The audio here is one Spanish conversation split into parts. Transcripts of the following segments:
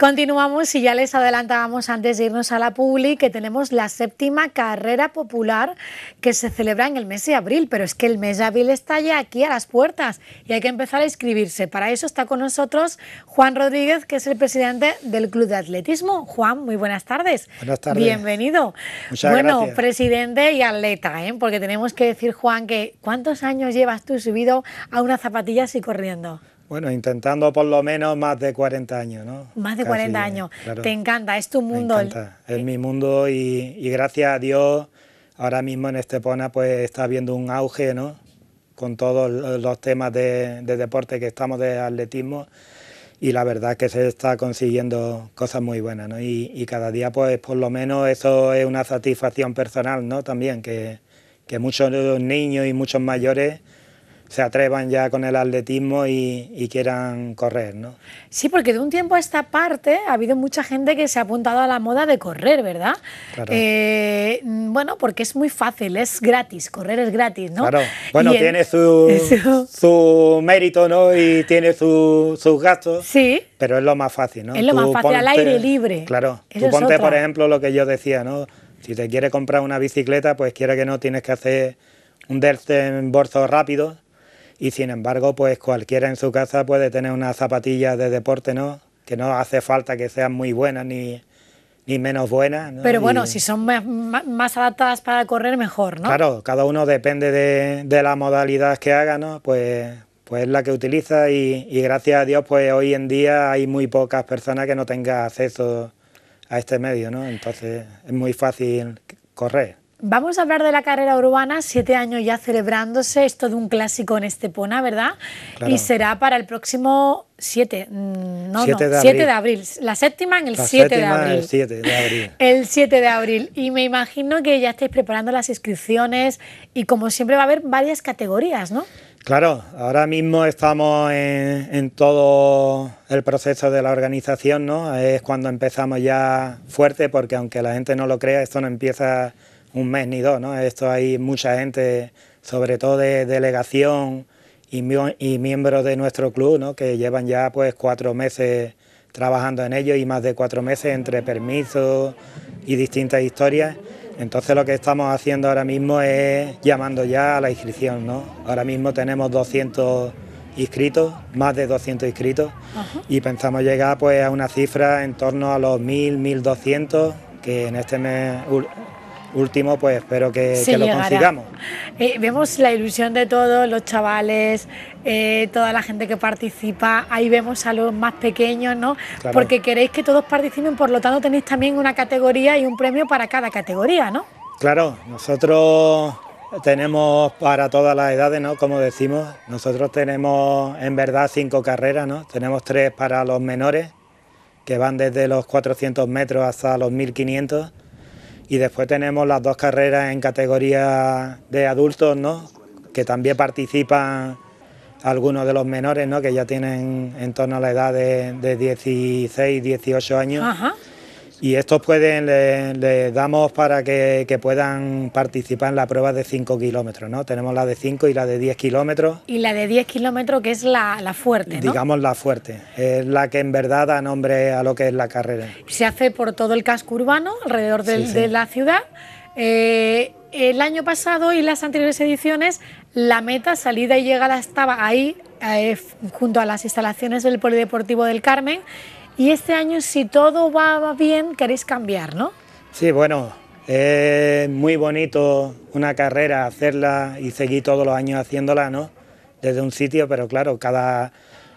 Continuamos y ya les adelantábamos antes de irnos a la Publi que tenemos la séptima carrera popular que se celebra en el mes de abril, pero es que el mes de abril está ya aquí a las puertas y hay que empezar a inscribirse. Para eso está con nosotros Juan Rodríguez, que es el presidente del Club de Atletismo. Juan, muy buenas tardes. Buenas tardes. Bienvenido. bueno, presidente y atleta, ¿eh? porque tenemos que decir, Juan, que ¿cuántos años llevas tú subido a unas zapatillas y corriendo? Bueno, intentando por lo menos más de 40 años, ¿no? Más de 40 eh, años. Te encanta, es tu mundo. Me encanta. Es eh, mi mundo y, gracias a Dios, ahora mismo en Estepona pues está habiendo un auge, ¿no? Con todos los temas de, deporte que estamos de atletismo y la verdad que se está consiguiendo cosas muy buenas, ¿no? Y, cada día, pues por lo menos eso es una satisfacción personal, ¿no? También que muchos niños y muchos mayores se atrevan ya con el atletismo y, quieran correr, ¿no? Sí, porque de un tiempo a esta parte ha habido mucha gente que se ha apuntado a la moda de correr, ¿verdad? Claro. Eh, bueno, porque es muy fácil, es gratis, correr es gratis, ¿no? Claro, bueno, tiene su, mérito, ¿no? Y tiene su, sus gastos. Sí. Pero es lo más fácil, ¿no? Es lo más fácil, al aire libre. Claro, tú ponte, por ejemplo, lo que yo decía, ¿no? Si te quiere comprar una bicicleta, pues quiera que no, tienes que hacer un delce en rápido, y sin embargo pues cualquiera en su casa puede tener unas zapatillas de deporte, ¿no? Que no hace falta que sean muy buenas ni, menos buenas. Pero bueno, si son más, adaptadas para correr, mejor, ¿no? Claro, cada uno depende de, la modalidad que haga, ¿no? Pues, pues es la que utiliza y, y, gracias a Dios pues hoy en día hay muy pocas personas que no tengan acceso a este medio, ¿no? Entonces es muy fácil correr. Vamos a hablar de la carrera urbana, siete años ya celebrándose, esto de un clásico en Estepona, ¿verdad? Y será para el próximo 7, mm, no, no, de 7 de abril. La séptima en el 7 de abril. El 7 de abril. el 7 de abril. Y me imagino que ya estáis preparando las inscripciones y como siempre va a haber varias categorías, ¿no? Claro, ahora mismo estamos en, todo el proceso de la organización, ¿no? Es cuando empezamos ya fuerte, porque aunque la gente no lo crea, esto no empieza un mes ni dos, ¿no? Esto hay mucha gente, sobre todo de delegación y, miembros de nuestro club, ¿no? Que llevan ya pues cuatro meses trabajando en ello y más de cuatro meses entre permisos y distintas historias. Entonces lo que estamos haciendo ahora mismo es llamando ya a la inscripción, ¿no? Ahora mismo tenemos 200 inscritos, más de 200 inscritos, y pensamos llegar pues a una cifra en torno a los 1.000, 1.200, que en este mes último, pues espero que, lo consigamos. Eh, vemos la ilusión de todos los chavales, eh, toda la gente que participa, ahí vemos a los más pequeños, ¿no? Porque queréis que todos participen, por lo tanto tenéis también una categoría y un premio para cada categoría, ¿no? Claro, nosotros tenemos para todas las edades, ¿no? Como decimos, nosotros tenemos en verdad cinco carreras, ¿no? Tenemos tres para los menores, que van desde los 400 metros hasta los 1500 y después tenemos las dos carreras en categoría de adultos, ¿no? que también participan algunos de los menores, ¿no? que ya tienen en torno a la edad de, 16, 18 años y estos pueden, les, damos para que, puedan participar en la prueba de 5 kilómetros, ¿no? Tenemos la de 5 y la de 10 kilómetros. Y la de 10 kilómetros que es la, fuerte, ¿no? Digamos la fuerte, es la que en verdad da nombre a lo que es la carrera. Se hace por todo el casco urbano, alrededor de la ciudad. Eh, el año pasado y las anteriores ediciones, la meta salida y llegada estaba ahí, eh, junto a las instalaciones del Polideportivo del Carmen, y este año, si todo va bien, queréis cambiar, ¿no? Sí, bueno, es muy bonito una carrera, hacerla y seguir todos los años haciéndola, ¿no? Desde un sitio, pero claro, cada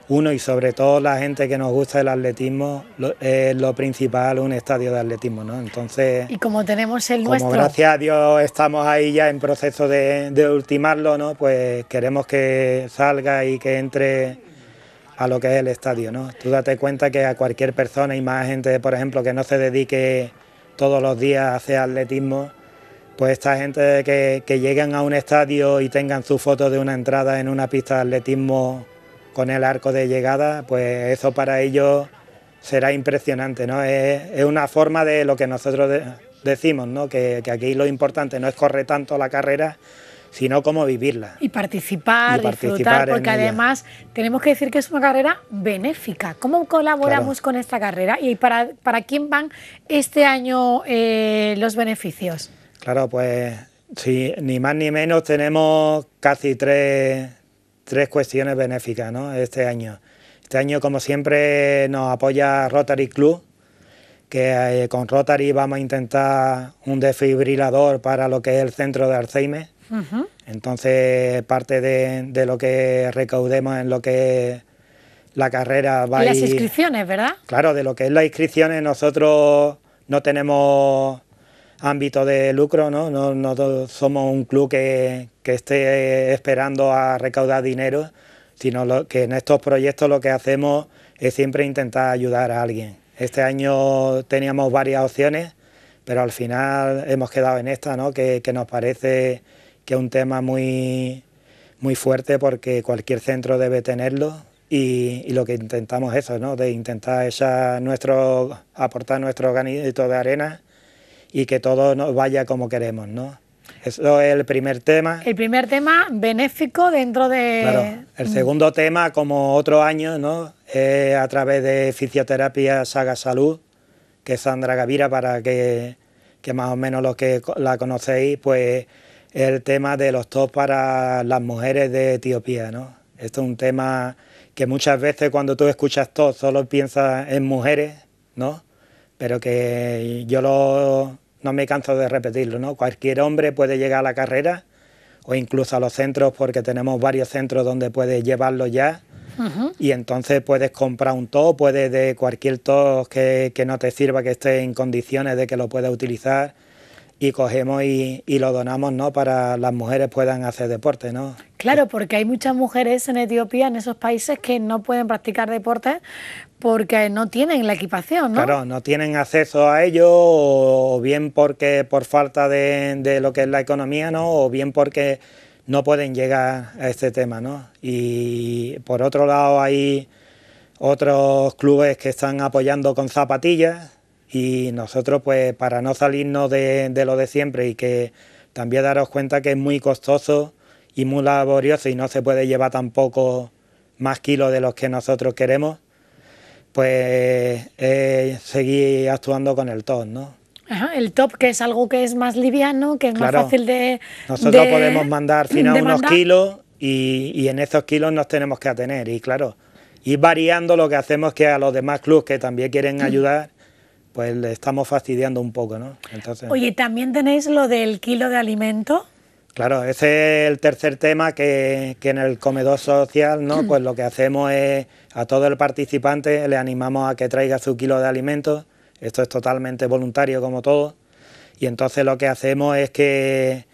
uno y sobre todo la gente que nos gusta el atletismo, lo, es lo principal un estadio de atletismo, ¿no? Entonces... Y como tenemos el como nuestro... gracias a Dios estamos ahí ya en proceso de, de ultimarlo, ¿no? Pues queremos que salga y que entre a lo que es el estadio. ¿no? Tú date cuenta que a cualquier persona y más gente, por ejemplo, que no se dedique todos los días a hacer atletismo, pues esta gente que, que llegan a un estadio y tengan su foto de una entrada en una pista de atletismo con el arco de llegada, pues eso para ellos será impresionante. ¿no? Es, una forma de lo que nosotros decimos, ¿no? Que, que aquí lo importante no es correr tanto la carrera, sino cómo vivirla. Y participar, disfrutar, porque además tenemos que decir que es una carrera benéfica. ¿Cómo colaboramos con esta carrera y para, quién van este año eh, los beneficios? Claro, pues sí, ni más ni menos tenemos casi tres, cuestiones benéficas ¿no? este año. Este año, como siempre, nos apoya Rotary Club, que eh, con Rotary vamos a intentar un desfibrilador para lo que es el centro de Alzheimer. Entonces, parte de, lo que recaudemos en lo que la carrera va Las ir, inscripciones, ¿verdad? Claro, de lo que es las inscripciones, nosotros no tenemos ámbito de lucro, ¿no? No, somos un club que, esté esperando a recaudar dinero, sino que en estos proyectos lo que hacemos es siempre intentar ayudar a alguien. Este año teníamos varias opciones, pero al final hemos quedado en esta, ¿no? que nos parece que es un tema muy, muy fuerte porque cualquier centro debe tenerlo y, lo que intentamos es eso, ¿no? de intentar esa, nuestro, aportar nuestro granito de arena y que todo nos vaya como queremos. ¿no? Eso es el primer tema. El primer tema benéfico dentro de... Claro. El segundo tema, como otro año, ¿no? a través de Fisioterapia Saga Salud, que es Sandra Gavira, para que, que más o menos los que la conocéis, pues el tema de los tops para las mujeres de Etiopía. ¿no? Esto es un tema que muchas veces cuando tú escuchas top solo piensas en mujeres, ¿no? pero que yo no me canso de repetirlo. ¿no? Cualquier hombre puede llegar a la carrera o incluso a los centros, porque tenemos varios centros donde puedes llevarlo ya. Y entonces puedes comprar un top, puedes de cualquier top que, que, no te sirva, que esté en condiciones de que lo pueda utilizar y cogemos y, y, lo donamos ¿no? para las mujeres puedan hacer deporte. ¿no? Claro, porque hay muchas mujeres en Etiopía, en esos países, que no pueden practicar deporte porque no tienen la equipación. ¿no? Claro, no tienen acceso a ello, o bien porque por falta de, de lo que es la economía, ¿no? o bien porque no pueden llegar a este tema. ¿no? Y por otro lado hay otros clubes que están apoyando con zapatillas y nosotros pues para no salirnos de, lo de siempre y que también daros cuenta que es muy costoso y muy laborioso y no se puede llevar tampoco más kilos de los que nosotros queremos, pues seguir actuando con el top, ¿no? el top que es algo que es más liviano, que es más fácil de... Nosotros podemos mandar final unos kilos y, y, en esos kilos nos tenemos que atener y claro, ir variando lo que hacemos que a los demás clubs que también quieren mm. ayudar, pues le estamos fastidiando un poco, ¿no? Entonces... Oye, ¿también tenéis lo del kilo de alimento? Claro, ese es el tercer tema que, en el comedor social, ¿no? Pues lo que hacemos es a todo el participante le animamos a que traiga su kilo de alimento... Esto es totalmente voluntario como todo. Y entonces lo que hacemos es que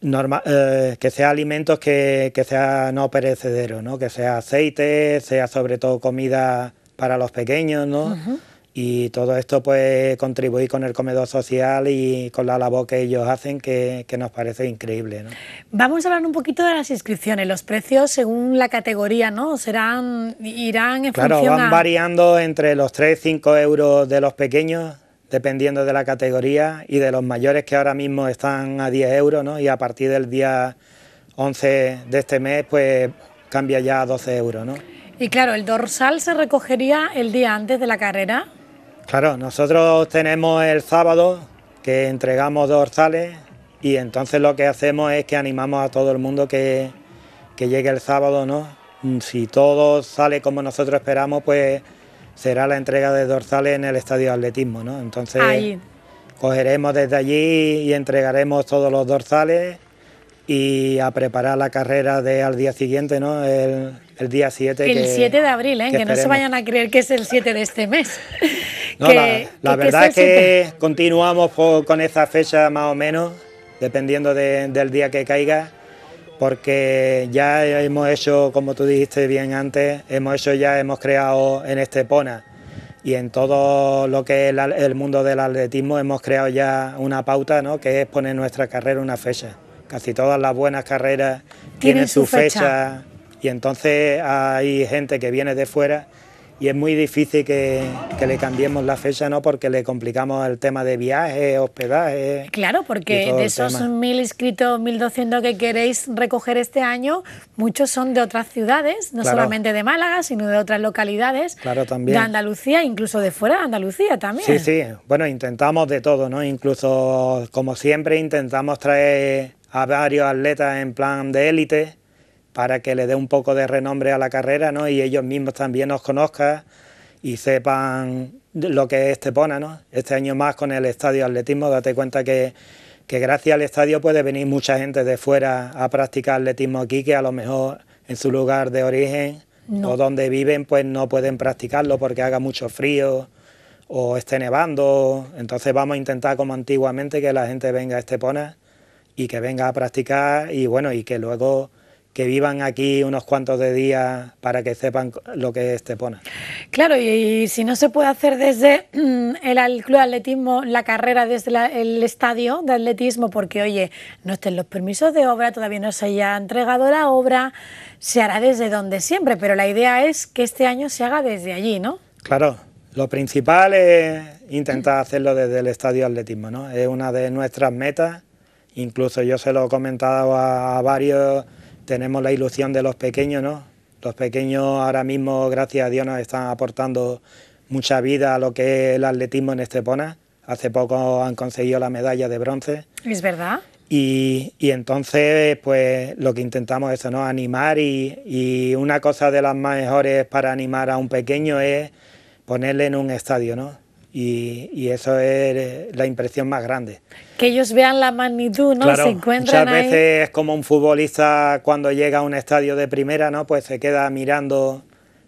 normal, eh, que sea alimentos que, que sea no perecedero, ¿no? Que sea aceite, sea sobre todo comida para los pequeños, ¿no? Y todo esto pues contribuir con el comedor social y con la labor que ellos hacen que, nos parece increíble. ¿no? Vamos a hablar un poquito de las inscripciones, los precios según la categoría, ¿no? Serán, irán claro, van variando entre los 3, 5 euros de los pequeños dependiendo de la categoría y de los mayores que ahora mismo están a 10 euros ¿no? y a partir del día 11 de este mes pues cambia ya a 12 euros. ¿no? Y claro, el dorsal se recogería el día antes de la carrera. Claro, nosotros tenemos el sábado que entregamos dorsales y entonces lo que hacemos es que animamos a todo el mundo que, llegue el sábado, ¿no? Mm, si todo sale como nosotros esperamos, pues será la entrega de dorsales en el estadio de atletismo, ¿no? Entonces cogeremos desde allí y entregaremos todos los dorsales y a preparar la carrera de al día siguiente, El, día 7. El 7 de abril, ¿eh? Que, no se vayan a creer que es el 7 de este mes. la, verdad es que continuamos con esa fecha más o menos, dependiendo del día que caiga, porque ya hemos hecho, como tú dijiste bien antes, hemos hecho ya, hemos creado en este Pona y en todo lo que es el, mundo del atletismo, hemos creado ya una pauta, ¿no? Que es poner nuestra carrera una fecha. Casi todas las buenas carreras tienen su fecha? y entonces hay gente que viene de fuera y es muy difícil que, le cambiemos la fecha, ¿no? Porque le complicamos el tema de viajes, hospedaje. Claro, porque de esos mil inscritos, 1.200 que queréis recoger este año, muchos son de otras ciudades, no solamente de Málaga, sino de otras localidades. Claro, también. De Andalucía, incluso de fuera de Andalucía también. Sí, sí. Bueno, intentamos de todo, ¿no? Incluso, como siempre, intentamos traer a varios atletas en plan de élite para que le dé un poco de renombre a la carrera ¿no? y ellos mismos también nos conozcan y sepan lo que es Estepona ¿no? Este año más con el estadio atletismo, date cuenta que, que gracias al estadio puede venir mucha gente de fuera a practicar atletismo aquí que a lo mejor en su lugar de origen o donde viven pues no pueden practicarlo porque haga mucho frío o esté nevando. Entonces vamos a intentar como antiguamente que la gente venga a Estepona y que venga a practicar y bueno, y que luego que vivan aquí unos cuantos de días para que sepan lo que es Tepona". Claro, y, si no se puede hacer desde mm, el, club de atletismo la carrera desde el estadio de atletismo, porque oye, no estén los permisos de obra, todavía no se haya entregado la obra, se hará desde donde siempre, pero la idea es que este año se haga desde allí, ¿no? Claro, lo principal es intentar hacerlo desde el estadio de atletismo, ¿no? Es una de nuestras metas Incluso yo se lo he comentado a, varios, tenemos la ilusión de los pequeños, ¿no? Los pequeños ahora mismo, gracias a Dios, nos están aportando mucha vida a lo que es el atletismo en Estepona. Hace poco han conseguido la medalla de bronce. Es verdad. Y, entonces, pues lo que intentamos es eso, ¿no? Animar y, y, una cosa de las mejores para animar a un pequeño es ponerle en un estadio, ¿no? Y, eso es eh, la impresión más grande. Que ellos vean la magnitud, ¿no? se muchas veces es como un futbolista cuando llega a un estadio de primera, ¿no? Pues se queda mirando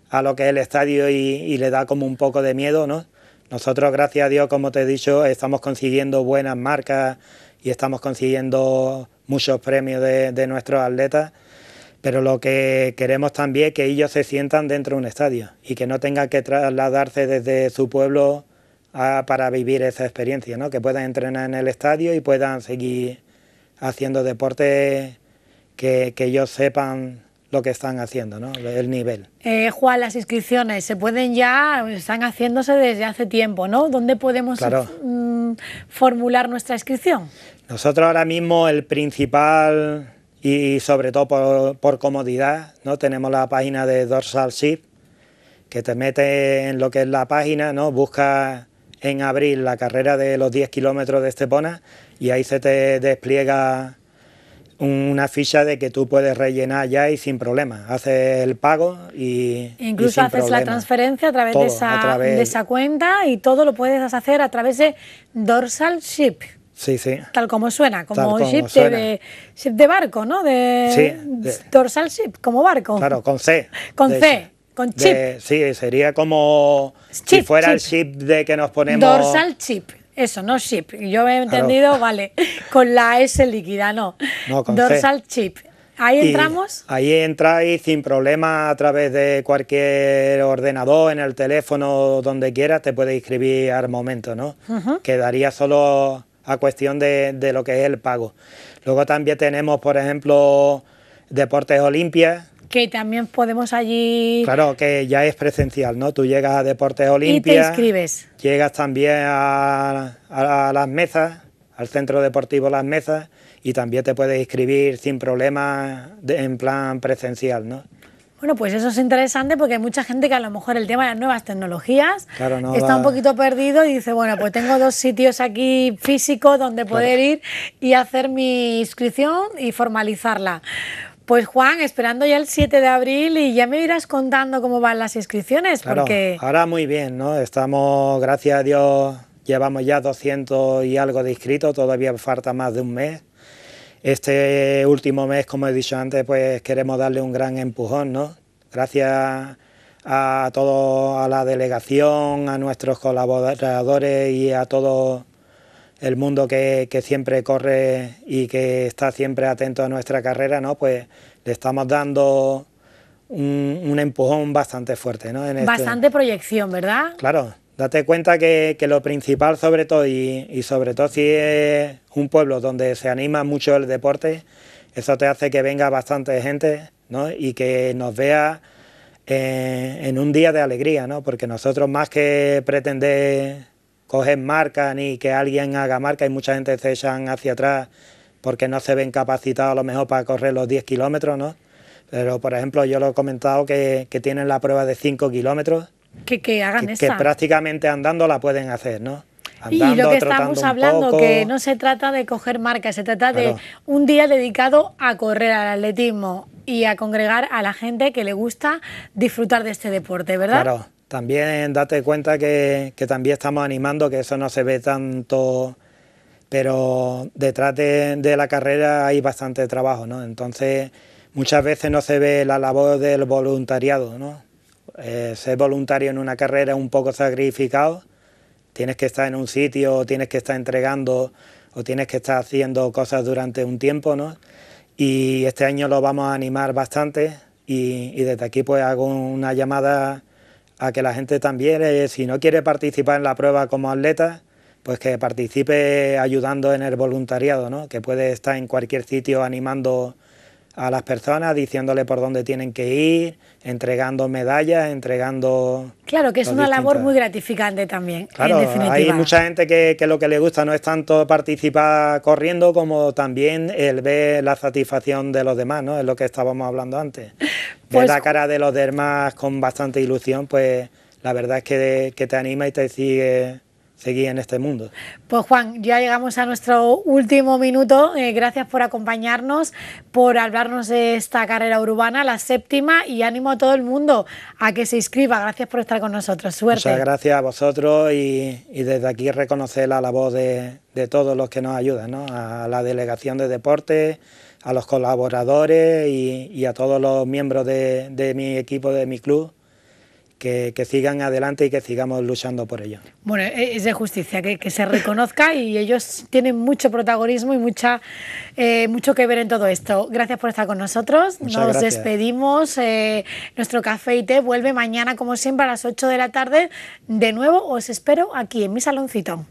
a lo que es el estadio y, le da como un poco de miedo, ¿no? Nosotros, gracias a Dios, como te he dicho, estamos consiguiendo buenas marcas y estamos consiguiendo muchos premios de, de nuestros atletas pero lo que queremos también es que ellos se sientan dentro de un estadio y que no tengan que trasladarse desde su pueblo para vivir esa experiencia, ¿no? que puedan entrenar en el estadio y puedan seguir haciendo deporte que, ellos sepan lo que están haciendo, ¿no? el nivel. Eh, Juan, las inscripciones se pueden ya, están haciéndose desde hace tiempo, ¿no? ¿Dónde podemos mm, formular nuestra inscripción? Nosotros ahora mismo el principal y sobre todo por, comodidad, ¿no? tenemos la página de Dorsal Ship, que te mete en lo que es la página, ¿no? busca en abril la carrera de los 10 kilómetros de Estepona y ahí se te despliega una ficha de que tú puedes rellenar ya y sin problema. Haces el pago y. Incluso haces la transferencia a través, de esa, cuenta y todo lo puedes hacer a través de Dorsal Ship. Sí, sí. Tal como suena, como, ship, De, barco, ¿no? De, sí, dorsal ship, como barco. Claro, con C. Con C, con chip. sí, sería como si fuera el chip de que nos ponemos. Dorsal chip. Eso, no chip. Yo he entendido, vale, con la S líquida, no. Dorsal chip. Ahí entramos. Ahí entráis sin problema a través de cualquier ordenador, en el teléfono, donde quieras, te puedes inscribir al momento, ¿no? Quedaría solo a cuestión de, de, lo que es el pago. Luego también tenemos, por ejemplo, deportes olimpias, que también podemos allí... Claro, que ya es presencial, ¿no? Tú llegas a Deportes Olimpia... Y te inscribes. Llegas también a, las mesas, al Centro Deportivo Las Mesas, y también te puedes inscribir sin problemas en plan presencial, ¿no? Bueno, pues eso es interesante porque hay mucha gente que a lo mejor el tema de las nuevas tecnologías está un poquito perdido y dice, bueno, pues tengo dos sitios aquí físicos donde poder ir y hacer mi inscripción y formalizarla. Pues Juan, esperando ya el 7 de abril y ya me irás contando cómo van las inscripciones. porque... Ahora muy bien, ¿no? Estamos, gracias a Dios, llevamos ya 200 y algo de inscritos, todavía falta más de un mes. Este último mes, como he dicho antes, pues queremos darle un gran empujón, ¿no? Gracias a todo, a la delegación, a nuestros colaboradores y a todos el mundo que, siempre corre y que está siempre atento a nuestra carrera, ¿no? Pues le estamos dando un, un empujón bastante fuerte, ¿no? Este bastante proyección, ¿verdad? Claro. Date cuenta que, lo principal, sobre todo, y, sobre todo si es un pueblo donde se anima mucho el deporte, eso te hace que venga bastante gente, ¿no? Y que nos vea eh, en un día de alegría, ¿no? Porque nosotros más que pretender cogen marca ni que alguien haga marca y mucha gente se echan hacia atrás porque no se ven capacitados a lo mejor para correr los 10 kilómetros, ¿no? Pero, por ejemplo, yo lo he comentado que, tienen la prueba de 5 kilómetros. Que, que hagan que, Que prácticamente andando la pueden hacer, ¿no? y lo que estamos hablando, que no se trata de coger marca... se trata de un día dedicado a correr al atletismo y a congregar a la gente que le gusta disfrutar de este deporte, ¿verdad? Claro. También date cuenta que, también estamos animando, que eso no se ve tanto, pero detrás de, la carrera hay bastante trabajo, ¿no? Entonces, muchas veces no se ve la labor del voluntariado, ¿no? Eh, ser voluntario en una carrera es un poco sacrificado, tienes que estar en un sitio, tienes que estar entregando o tienes que estar haciendo cosas durante un tiempo, ¿no? Y este año lo vamos a animar bastante y, y desde aquí pues hago una llamada a que la gente también, eh, si no quiere participar en la prueba como atleta, pues que participe ayudando en el voluntariado, ¿no? que puede estar en cualquier sitio animando a las personas, diciéndole por dónde tienen que ir, entregando medallas, entregando... Claro, que es una labor muy gratificante también. Claro, en definitiva. hay mucha gente que, que, lo que le gusta no es tanto participar corriendo como también el ver la satisfacción de los demás, ¿no? Es lo que estábamos hablando antes. Pues, la cara de los dermas con bastante ilusión, pues la verdad es que, te anima y te sigue seguir en este mundo. Pues Juan, ya llegamos a nuestro último minuto. Eh, gracias por acompañarnos, por hablarnos de esta carrera urbana, la séptima, y ánimo a todo el mundo a que se inscriba. Gracias por estar con nosotros. Suerte. Muchas gracias a vosotros y, desde aquí reconocer la voz de, de todos los que nos ayudan, ¿no? a la Delegación de Deportes a los colaboradores y, a todos los miembros de, mi equipo, de mi club, que, sigan adelante y que sigamos luchando por ello. Bueno, e, es de justicia que, se reconozca y ellos tienen mucho protagonismo y mucha, eh, mucho que ver en todo esto. Gracias por estar con nosotros. Nos despedimos. Eh, nuestro café y té vuelve mañana, como siempre, a las 8 de la tarde. De nuevo, os espero aquí en mi saloncito.